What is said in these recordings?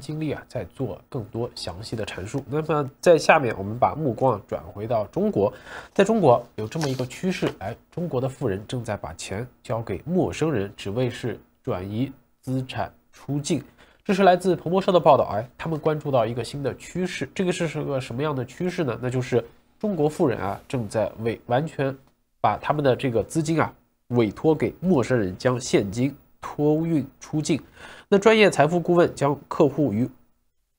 经历啊，再做更多详细的阐述。那么在下面，我们把目光啊转回到中国，在中国有这么一个趋势，哎，中国的富人正在把钱交给陌生人，只为是转移资产出境。这是来自彭博社的报道，哎，他们关注到一个新的趋势，这个是个什么样的趋势呢？那就是中国富人啊正在委完全把他们的这个资金啊委托给陌生人，将现金。托运出境，那专业财富顾问将客户与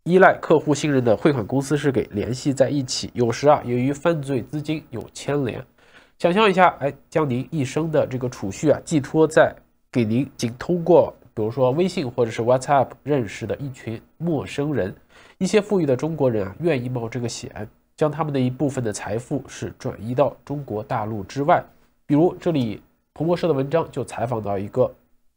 依赖客户信任的汇款公司是给联系在一起。有时啊，由于犯罪资金有牵连，想象一下，哎，将您一生的这个储蓄啊寄托在给您仅通过比如说微信或者是 WhatsApp 认识的一群陌生人，一些富裕的中国人啊，愿意冒这个险，将他们的一部分的财富是转移到中国大陆之外。比如这里彭博社的文章就采访到一个。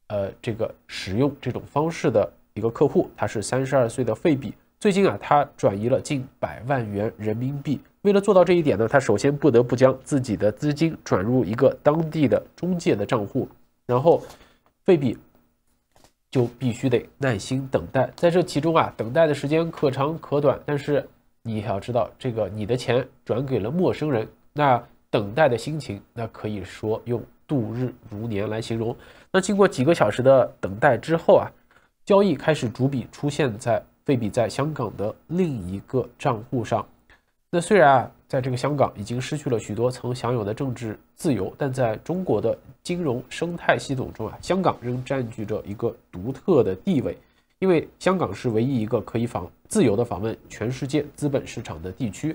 呃，这个使用这种方式的一个客户，他是三十二岁的费比。最近啊，他转移了近百万元人民币。为了做到这一点呢，他首先不得不将自己的资金转入一个当地的中介的账户，然后费比就必须得耐心等待。在这其中啊，等待的时间可长可短，但是你也要知道，这个你的钱转给了陌生人，那等待的心情，那可以说用度日如年来形容。那经过几个小时的等待之后啊，交易开始逐笔出现在费比在香港的另一个账户上。那虽然啊，在这个香港已经失去了许多曾享有的政治自由，但在中国的金融生态系统中啊，香港仍占据着一个独特的地位，因为香港是唯一一个可以访自由的访问全世界资本市场的地区。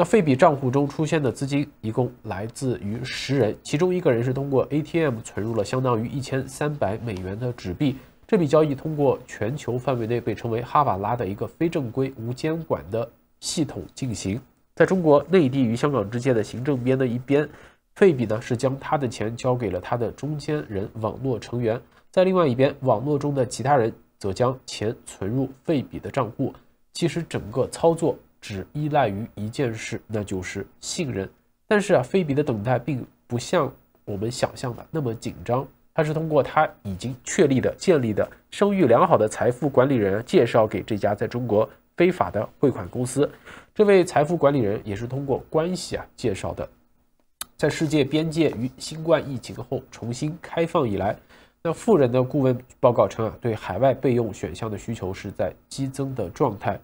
那费比账户中出现的资金一共来自于十人，其中一个人是通过 ATM 存入了相当于一千三百美元的纸币。这笔交易通过全球范围内被称为哈瓦拉的一个非正规、无监管的系统进行。在中国内地与香港之间的行政边的一边，费比呢是将他的钱交给了他的中间人网络成员，在另外一边，网络中的其他人则将钱存入费比的账户。其实整个操作。只依赖于一件事，那就是信任。但是啊，菲比的等待并不像我们想象的那么紧张。他是通过他已经确立的、建立的、声誉良好的财富管理人介绍给这家在中国非法的汇款公司。这位财富管理人也是通过关系啊介绍的。在世界边界与新冠疫情后重新开放以来，那富人的顾问报告称啊，对海外备用选项的需求是在激增的状态。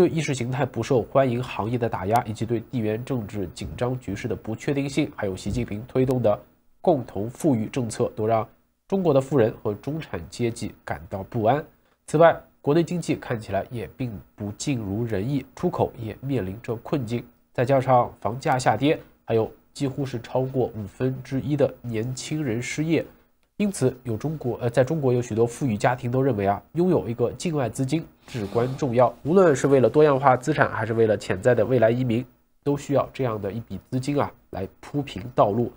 对意识形态不受欢迎行业的打压，以及对地缘政治紧张局势的不确定性，还有习近平推动的共同富裕政策，都让中国的富人和中产阶级感到不安。此外，国内经济看起来也并不尽如人意，出口也面临着困境，再加上房价下跌，还有几乎是超过五分之一的年轻人失业。因此，有中国呃，在中国有许多富裕家庭都认为啊，拥有一个境外资金至关重要。无论是为了多样化资产，还是为了潜在的未来移民，都需要这样的一笔资金啊，来铺平道路。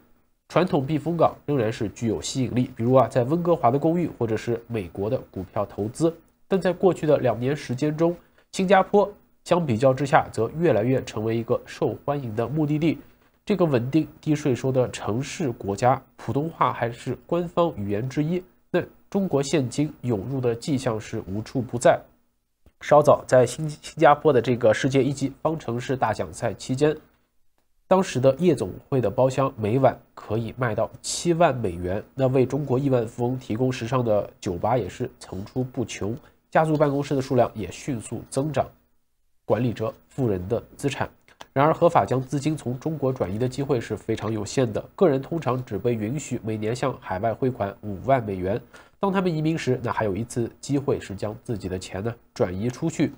传统避风港仍然是具有吸引力，比如啊，在温哥华的公寓，或者是美国的股票投资。但在过去的两年时间中，新加坡相比较之下，则越来越成为一个受欢迎的目的地。这个稳定低税收的城市国家，普通话还是官方语言之一。那中国现金涌入的迹象是无处不在。稍早，在新新加坡的这个世界一级方程式大奖赛期间，当时的夜总会的包厢每晚可以卖到七万美元。那为中国亿万富翁提供时尚的酒吧也是层出不穷，家族办公室的数量也迅速增长，管理着富人的资产。然而，合法将资金从中国转移的机会是非常有限的。个人通常只被允许每年向海外汇款五万美元。当他们移民时，那还有一次机会是将自己的钱呢转移出去。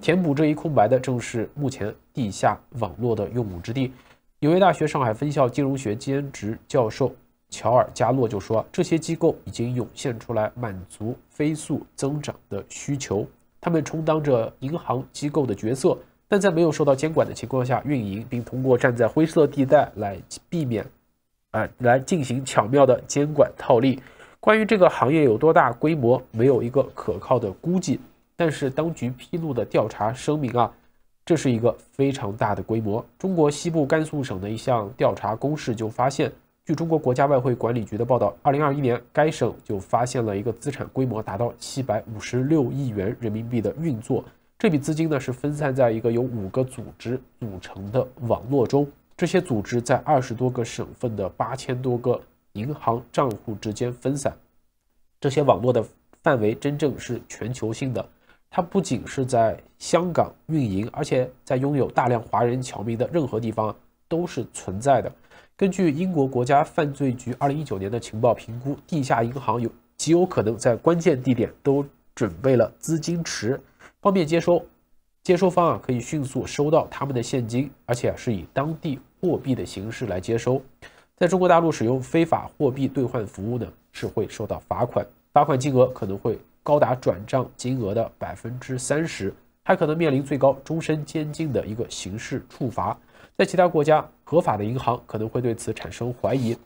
填补这一空白的正是目前地下网络的用武之地。纽约大学上海分校金融学兼职教授乔尔·加洛就说：“这些机构已经涌现出来，满足飞速增长的需求。他们充当着银行机构的角色。”但在没有受到监管的情况下运营，并通过站在灰色地带来避免，哎，来进行巧妙的监管套利。关于这个行业有多大规模，没有一个可靠的估计。但是当局披露的调查声明啊，这是一个非常大的规模。中国西部甘肃省的一项调查公示就发现，据中国国家外汇管理局的报道，二零二一年该省就发现了一个资产规模达到七百五十六亿元人民币的运作。这笔资金呢是分散在一个由五个组织组成的网络中，这些组织在二十多个省份的八千多个银行账户之间分散。这些网络的范围真正是全球性的，它不仅是在香港运营，而且在拥有大量华人侨民的任何地方都是存在的。根据英国国家犯罪局二零一九年的情报评估，地下银行有极有可能在关键地点都准备了资金池。方便接收，接收方啊可以迅速收到他们的现金，而且啊是以当地货币的形式来接收。在中国大陆使用非法货币兑换服务呢，是会受到罚款，罚款金额可能会高达转账金额的百分之三十，还可能面临最高终身监禁的一个刑事处罚。在其他国家，合法的银行可能会对此产生怀疑。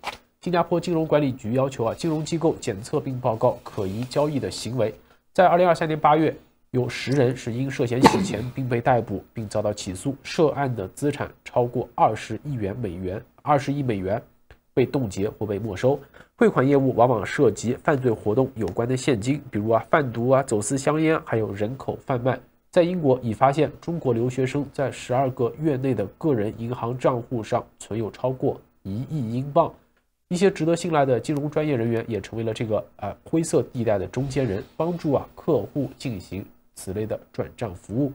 新加坡金融管理局要求啊金融机构检测并报告可疑交易的行为。在二零二三年八月。有十人是因涉嫌洗钱并被逮捕，并遭到起诉。涉案的资产超过二十亿元美元，二十亿美元被冻结或被没收。汇款业务往往涉及犯罪活动有关的现金，比如啊，贩毒啊，走私香烟，还有人口贩卖。在英国，已发现中国留学生在十二个月内的个人银行账户上存有超过一亿英镑。一些值得信赖的金融专业人员也成为了这个啊灰色地带的中间人，帮助啊客户进行。此类的转账服务，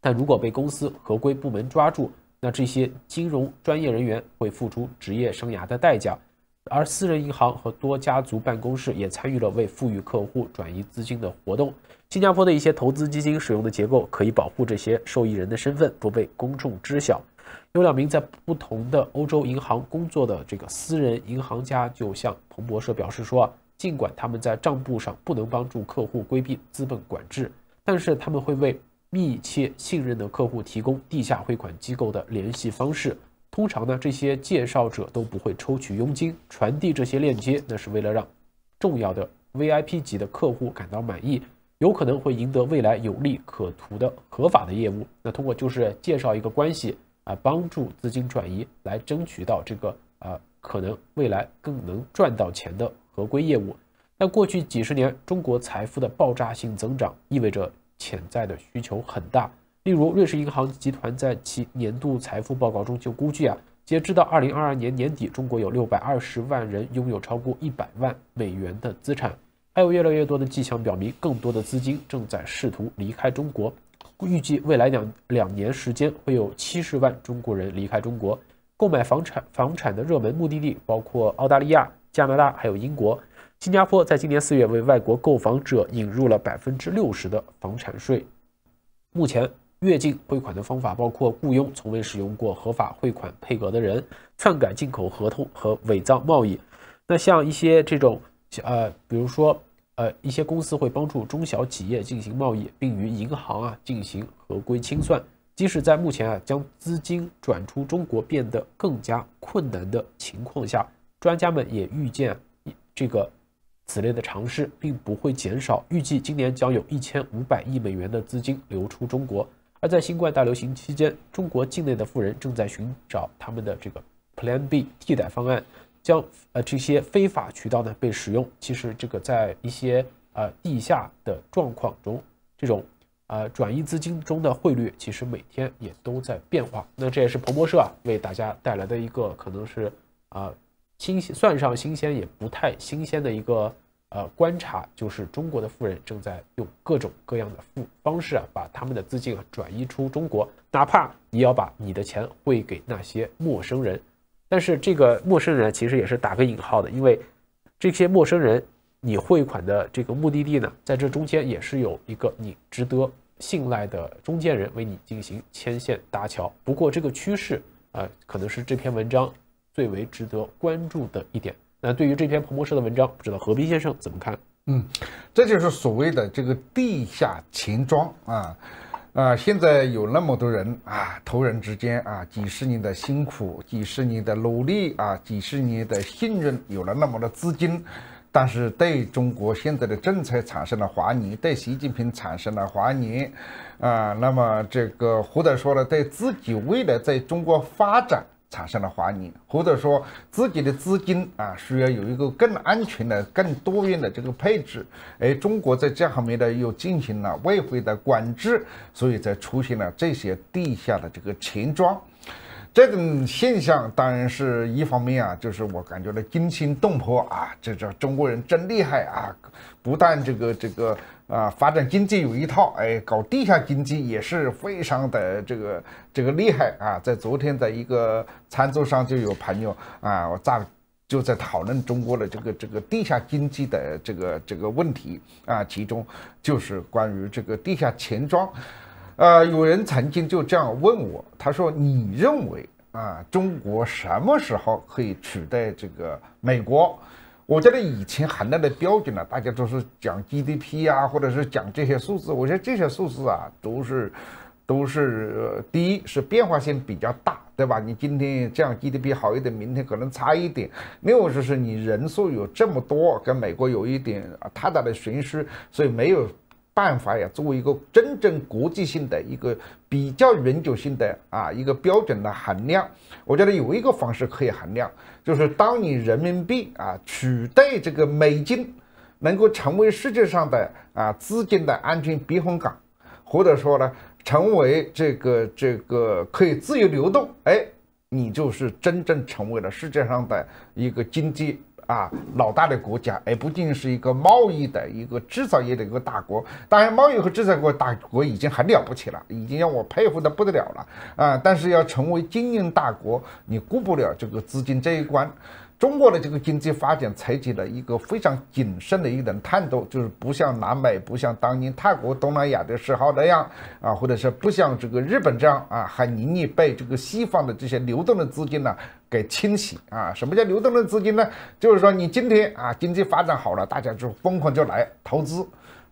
但如果被公司合规部门抓住，那这些金融专业人员会付出职业生涯的代价。而私人银行和多家族办公室也参与了为富裕客户转移资金的活动。新加坡的一些投资基金使用的结构可以保护这些受益人的身份不被公众知晓。有两名在不同的欧洲银行工作的这个私人银行家就向彭博社表示说，尽管他们在账簿上不能帮助客户规避资本管制。但是他们会为密切信任的客户提供地下汇款机构的联系方式。通常呢，这些介绍者都不会抽取佣金，传递这些链接，那是为了让重要的 VIP 级的客户感到满意，有可能会赢得未来有利可图的合法的业务。那通过就是介绍一个关系啊，帮助资金转移，来争取到这个啊，可能未来更能赚到钱的合规业务。在过去几十年，中国财富的爆炸性增长意味着潜在的需求很大。例如，瑞士银行集团在其年度财富报告中就估计啊，截止到二零二二年年底，中国有六百二十万人拥有超过一百万美元的资产。还有越来越多的迹象表明，更多的资金正在试图离开中国。预计未来两两年时间，会有七十万中国人离开中国，购买房产。房产的热门目的地包括澳大利亚、加拿大还有英国。新加坡在今年四月为外国购房者引入了百分之六十的房产税。目前，越境汇款的方法包括雇佣从未使用过合法汇款配额的人、篡改进口合同和伪造贸易。那像一些这种，呃，比如说，呃，一些公司会帮助中小企业进行贸易，并与银行啊进行合规清算。即使在目前啊将资金转出中国变得更加困难的情况下，专家们也预见这个。此类的尝试并不会减少，预计今年将有一千五百亿美元的资金流出中国。而在新冠大流行期间，中国境内的富人正在寻找他们的这个 Plan B 替代方案，将呃这些非法渠道呢被使用。其实这个在一些呃地下的状况中，这种呃转移资金中的汇率其实每天也都在变化。那这也是彭博社啊为大家带来的一个可能是啊新算上新鲜也不太新鲜的一个。呃，观察就是中国的富人正在用各种各样的富方式啊，把他们的资金啊转移出中国。哪怕你要把你的钱汇给那些陌生人，但是这个陌生人其实也是打个引号的，因为这些陌生人，你汇款的这个目的地呢，在这中间也是有一个你值得信赖的中间人为你进行牵线搭桥。不过这个趋势啊，可能是这篇文章最为值得关注的一点。那对于这篇彭博社的文章，不知道何斌先生怎么看？嗯，这就是所谓的这个地下钱庄啊啊！现在有那么多人啊，投人之间啊，几十年的辛苦，几十年的努力啊，几十年的信任，有了那么多资金，但是对中国现在的政策产生了怀疑，对习近平产生了怀疑啊。那么这个或者说呢，对自己未来在中国发展。产生了怀疑，或者说自己的资金啊需要有一个更安全的、更多元的这个配置，而中国在这方面的又进行了外汇的管制，所以才出现了这些地下的这个钱庄。这种现象当然是一方面啊，就是我感觉到惊心动魄啊，这这中国人真厉害啊！不但这个这个啊发展经济有一套，哎，搞地下经济也是非常的这个这个厉害啊。在昨天的一个餐桌上就有朋友啊，我在就在讨论中国的这个这个地下经济的这个这个问题啊，其中就是关于这个地下钱庄。呃，有人曾经就这样问我，他说：“你认为啊，中国什么时候可以取代这个美国？”我觉得以前衡量的标准呢，大家都是讲 GDP 啊，或者是讲这些数字。我觉得这些数字啊，都是都是第一是变化性比较大，对吧？你今天这样 GDP 好一点，明天可能差一点。另外就是你人数有这么多，跟美国有一点太大的悬殊，所以没有。办法呀，作为一个真正国际性的一个比较永久性的啊一个标准的衡量，我觉得有一个方式可以衡量，就是当你人民币啊取代这个美金，能够成为世界上的啊资金的安全避风港，或者说呢，成为这个这个可以自由流动，哎，你就是真正成为了世界上的一个经济。啊，老大的国家，而不仅是一个贸易的一个制造业的一个大国。当然，贸易和制造业大国已经很了不起了，已经让我佩服的不得了了啊！但是要成为经营大国，你过不了这个资金这一关。中国的这个经济发展采取了一个非常谨慎的一种态度，就是不像南美，不像当年泰国、东南亚的时候那样，啊，或者是不像这个日本这样，啊，还容易被这个西方的这些流动的资金呢给清洗，啊，什么叫流动的资金呢？就是说你今天啊经济发展好了，大家就疯狂就来投资，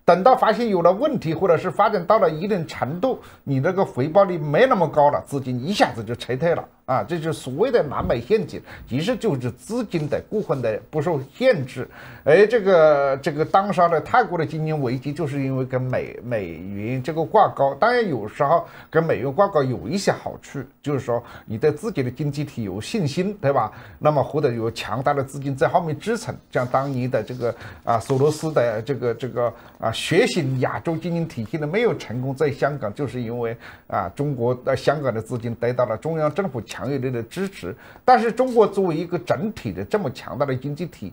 等到发现有了问题，或者是发展到了一定程度，你这个回报率没那么高了，资金一下子就撤退了。啊，这就所谓的“南北陷阱”，其实就是资金的过分的不受限制。而这个这个当时的泰国的经济危机，就是因为跟美美元这个挂钩。当然，有时候跟美元挂钩有一些好处，就是说你对自己的经济体有信心，对吧？那么或者有强大的资金在后面支撑。像当年的这个啊，索罗斯的这个这个啊，学习亚洲经济体系的没有成功，在香港就是因为啊，中国香港的资金得到了中央政府强。强有力的支持，但是中国作为一个整体的这么强大的经济体，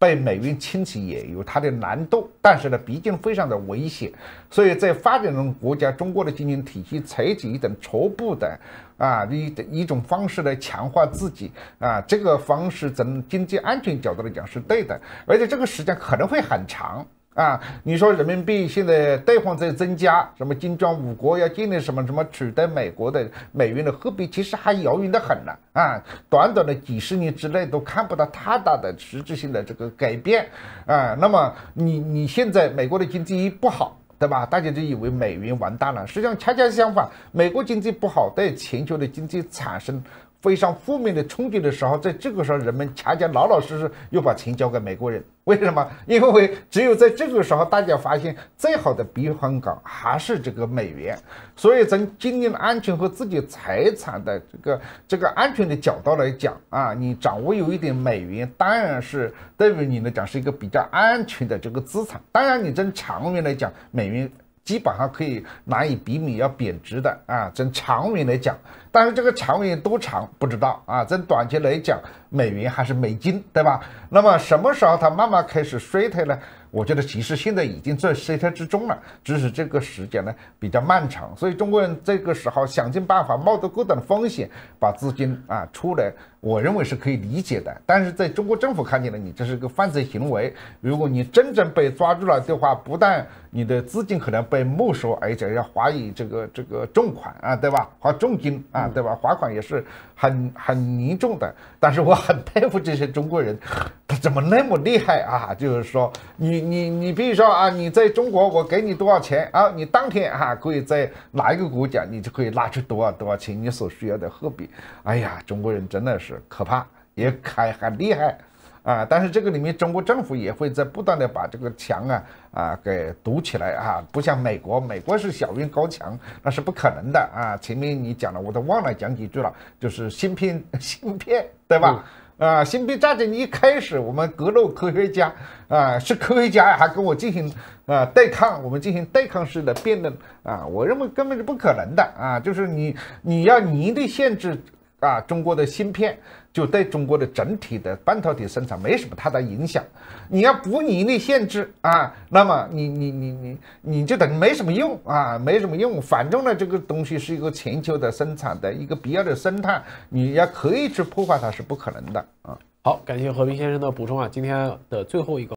被美元侵袭也有它的难度。但是呢，毕竟非常的危险，所以在发展中国家，中国的经济体系采取一种初步的啊一一种方式来强化自己啊，这个方式从经济安全角度来讲是对的，而且这个时间可能会很长。啊，你说人民币现在对方在增加，什么金砖五国要建立什么什么取代美国的美元的货币，其实还遥远得很呢。啊！短短的几十年之内都看不到太大的实质性的这个改变啊。那么你你现在美国的经济不好，对吧？大家就以为美元完蛋了，实际上恰恰相反，美国经济不好对全球的经济产生。非常负面的冲击的时候，在这个时候，人们恰恰老老实实又把钱交给美国人。为什么？因为只有在这个时候，大家发现最好的避风港还是这个美元。所以，从经营安全和自己财产的这个这个安全的角度来讲啊，你掌握有一点美元，当然是对于你来讲是一个比较安全的这个资产。当然，你从长远来讲，美元。基本上可以难以避免要贬值的啊，从长远来讲，但是这个长远多长不知道啊。从短期来讲，美元还是美金，对吧？那么什么时候它慢慢开始衰退呢？我觉得其实现在已经在衰退之中了，只是这个时间呢比较漫长。所以中国人这个时候想尽办法，冒着各种风险把资金啊出来，我认为是可以理解的。但是在中国政府看见了，你这是个犯罪行为。如果你真正被抓住了的话，不但……你的资金可能被没收，而且要罚以这个这个重款啊，对吧？罚重金啊，对吧？罚款也是很很严重的。但是我很佩服这些中国人，他怎么那么厉害啊？就是说，你你你，比如说啊，你在中国，我给你多少钱啊？你当天啊，可以在哪一个国家，你就可以拿出多少多少钱你所需要的货币。哎呀，中国人真的是可怕，也还很厉害。啊！但是这个里面，中国政府也会在不断的把这个墙啊啊给堵起来啊，不像美国，美国是小院高墙，那是不可能的啊。前面你讲了，我都忘了讲几句了，就是芯片，芯片，对吧？啊，芯片战争一开始，我们格斗科学家啊是科学家还跟我进行啊对抗，我们进行对抗式的辩论啊，我认为根本是不可能的啊，就是你你要你的限制。啊，中国的芯片就对中国的整体的半导体生产没什么太大影响。你要不，你一限制啊，那么你你你你你就等于没什么用啊，没什么用。反正呢，这个东西是一个全球的生产的一个必要的生态，你要可以去破坏它是不可能的啊。好，感谢和平先生的补充啊，今天的最后一个。